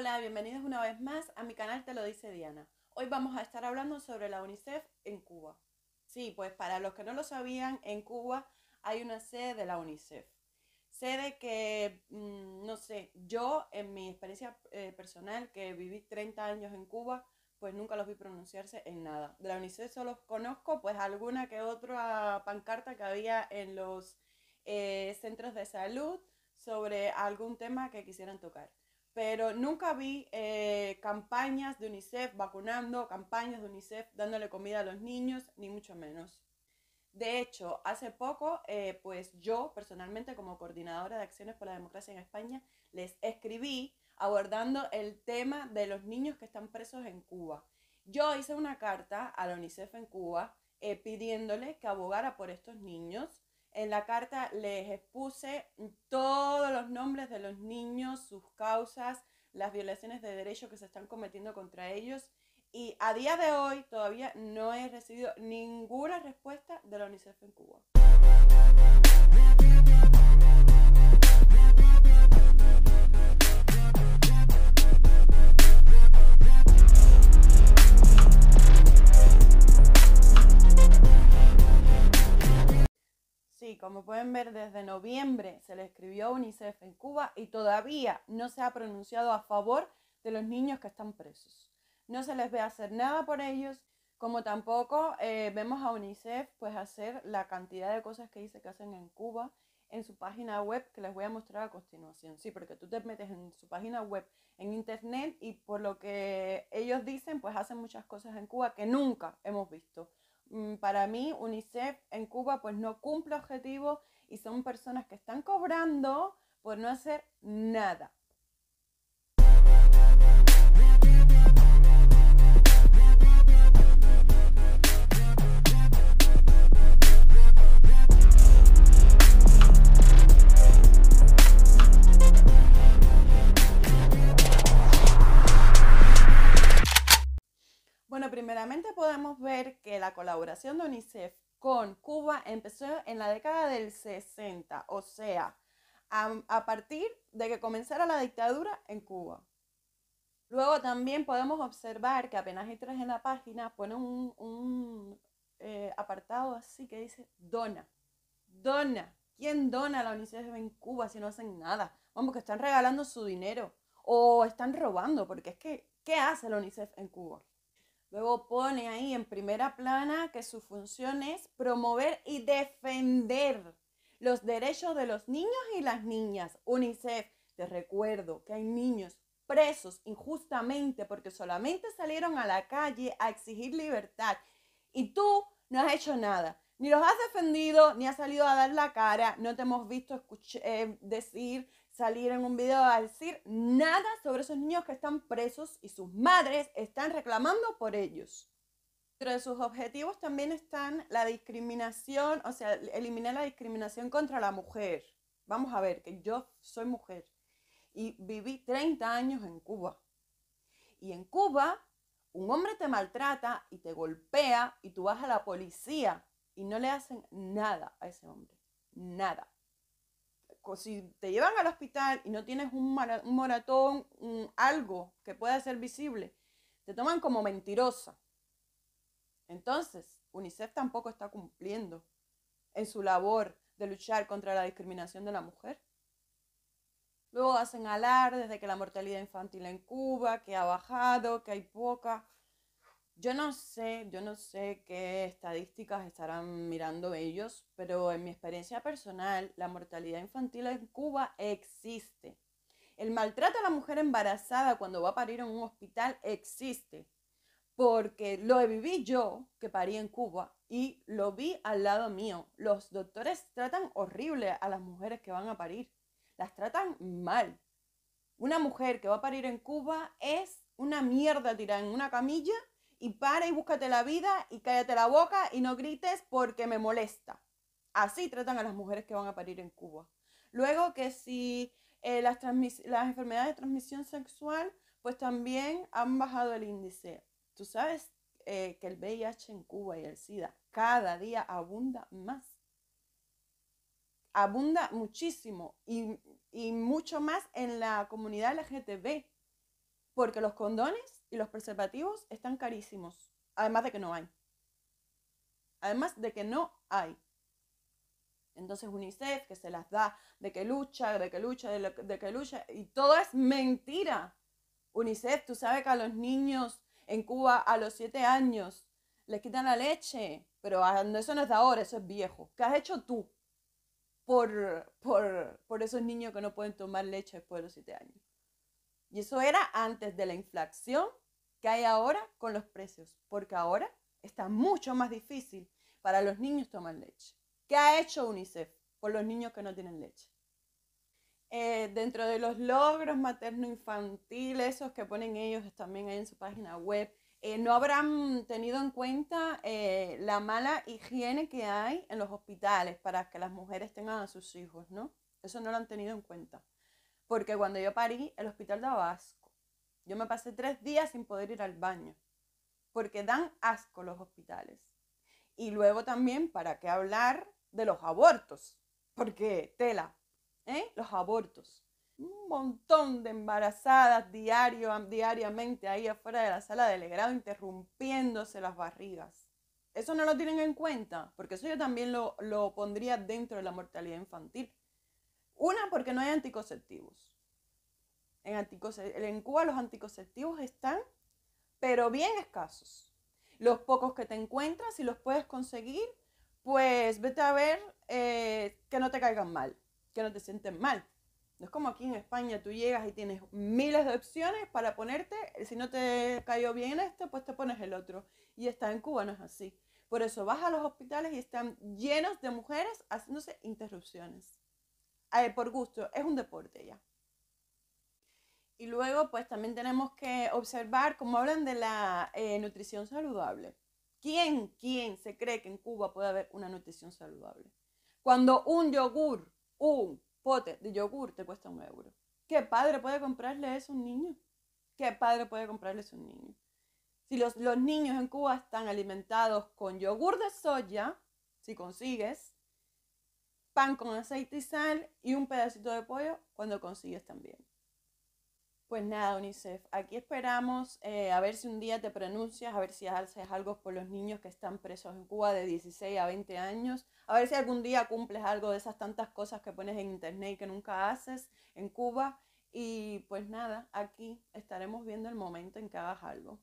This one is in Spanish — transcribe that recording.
Hola, bienvenidos una vez más a mi canal Te lo dice Diana. Hoy vamos a estar hablando sobre la UNICEF en Cuba. Sí, pues para los que no lo sabían, en Cuba hay una sede de la UNICEF. Sede que, mm, no sé, yo en mi experiencia eh, personal, que viví 30 años en Cuba, pues nunca los vi pronunciarse en nada. De la UNICEF solo conozco pues alguna que otra pancarta que había en los eh, centros de salud sobre algún tema que quisieran tocar pero nunca vi eh, campañas de UNICEF vacunando, campañas de UNICEF dándole comida a los niños, ni mucho menos. De hecho, hace poco, eh, pues yo personalmente como coordinadora de acciones por la democracia en España, les escribí abordando el tema de los niños que están presos en Cuba. Yo hice una carta a la UNICEF en Cuba eh, pidiéndole que abogara por estos niños en la carta les expuse todos los nombres de los niños, sus causas, las violaciones de derechos que se están cometiendo contra ellos. Y a día de hoy todavía no he recibido ninguna respuesta de la UNICEF en Cuba. Como pueden ver, desde noviembre se le escribió a UNICEF en Cuba y todavía no se ha pronunciado a favor de los niños que están presos. No se les ve hacer nada por ellos, como tampoco eh, vemos a UNICEF pues hacer la cantidad de cosas que dice que hacen en Cuba en su página web que les voy a mostrar a continuación. Sí, porque tú te metes en su página web en internet y por lo que ellos dicen, pues hacen muchas cosas en Cuba que nunca hemos visto. Mm, para mí UNICEF en Cuba pues no cumple objetivos y son personas que están cobrando por no hacer nada. la colaboración de UNICEF con Cuba empezó en la década del 60, o sea, a, partir de que comenzara la dictadura en Cuba. Luego también podemos observar que apenas entras en la página, pone un, eh, apartado así que dice dona. Dona. ¿Quién dona a la UNICEF en Cuba si no hacen nada? Vamos, que están regalando su dinero o están robando, porque es que, ¿qué hace la UNICEF en Cuba? Luego pone ahí en primera plana que su función es promover y defender los derechos de los niños y las niñas. UNICEF, te recuerdo que hay niños presos injustamente porque solamente salieron a la calle a exigir libertad y tú no has hecho nada. Ni los has defendido, ni has salido a dar la cara, no te hemos visto eh, decir, salir en un video a decir nada sobre esos niños que están presos y sus madres están reclamando por ellos. Dentro de sus objetivos también están la discriminación, o sea, eliminar la discriminación contra la mujer. Vamos a ver, que yo soy mujer y viví 30 años en Cuba. Y en Cuba, un hombre te maltrata y te golpea y tú vas a la policía y no le hacen nada a ese hombre, nada. Si te llevan al hospital y no tienes un, moratón, algo que pueda ser visible, te toman como mentirosa. Entonces, UNICEF tampoco está cumpliendo en su labor de luchar contra la discriminación de la mujer. Luego hacen alardes desde que la mortalidad infantil en Cuba, que ha bajado, que hay poca. Yo no sé, yo no sé qué estadísticas estarán mirando ellos, pero en mi experiencia personal, la mortalidad infantil en Cuba existe. El maltrato a la mujer embarazada cuando va a parir en un hospital existe, porque lo viví yo, que parí en Cuba, y lo vi al lado mío. Los doctores tratan horrible a las mujeres que van a parir, las tratan mal. Una mujer que va a parir en Cuba es una mierda tirada en una camilla y para y búscate la vida y cállate la boca y no grites porque me molesta. Así tratan a las mujeres que van a parir en Cuba. Luego que si eh, las, las enfermedades de transmisión sexual, pues también han bajado el índice. Tú sabes eh, que el VIH en Cuba y el SIDA cada día abunda más. Abunda muchísimo y, y mucho más en la comunidad LGTB, porque los condones y los preservativos están carísimos, además de que no hay. Además de que no hay. Entonces UNICEF que se las da, de que lucha, de que lucha, de, que lucha, y todo es mentira. UNICEF, tú sabes que a los niños en Cuba a los siete años les quitan la leche, pero eso no es de ahora, eso es viejo. ¿Qué has hecho tú por, por, por esos niños que no pueden tomar leche después de los siete años? Y eso era antes de la inflación que hay ahora con los precios, porque ahora está mucho más difícil para los niños tomar leche. ¿Qué ha hecho UNICEF por los niños que no tienen leche? Eh, dentro de los logros materno-infantiles, esos que ponen ellos también ahí en su página web, eh, no habrán tenido en cuenta eh, la mala higiene que hay en los hospitales para que las mujeres tengan a sus hijos, ¿no? Eso no lo han tenido en cuenta. Porque cuando yo parí, el hospital de Abasco yo me pasé tres días sin poder ir al baño, porque dan asco los hospitales. Y luego también, ¿para qué hablar de los abortos? Porque, tela, ¿eh? Los abortos. Un montón de embarazadas diario, diariamente ahí afuera de la sala de legrado, interrumpiéndose las barrigas. Eso no lo tienen en cuenta, porque eso yo también lo pondría dentro de la mortalidad infantil. Una, porque no hay anticonceptivos. En, Cuba los anticonceptivos están, pero bien escasos. Los pocos que te encuentras, si los puedes conseguir, pues vete a ver eh, que no te caigan mal, que no te sienten mal. No es como aquí en España, tú llegas y tienes miles de opciones para ponerte, si no te cayó bien este, pues te pones el otro. Y está en Cuba, no es así. Por eso vas a los hospitales y están llenos de mujeres haciéndose interrupciones. por gusto, es un deporte ya. Y luego, pues también tenemos que observar cómo hablan de la eh, nutrición saludable. ¿Quién, quién se cree que en Cuba puede haber una nutrición saludable? Cuando un yogur, un pote de yogur te cuesta un euro. ¿Qué padre puede comprarle eso a un niño? ¿Qué padre puede comprarle eso a un niño? Si los, los niños en Cuba están alimentados con yogur de soya, si consigues, pan con aceite y sal y un pedacito de pollo cuando consigues también. Pues nada, UNICEF, aquí esperamos eh, a ver si un día te pronuncias, a ver si haces algo por los niños que están presos en Cuba de 16 a 20 años, a ver si algún día cumples algo de esas tantas cosas que pones en internet y que nunca haces en Cuba. Y pues nada, aquí estaremos viendo el momento en que hagas algo.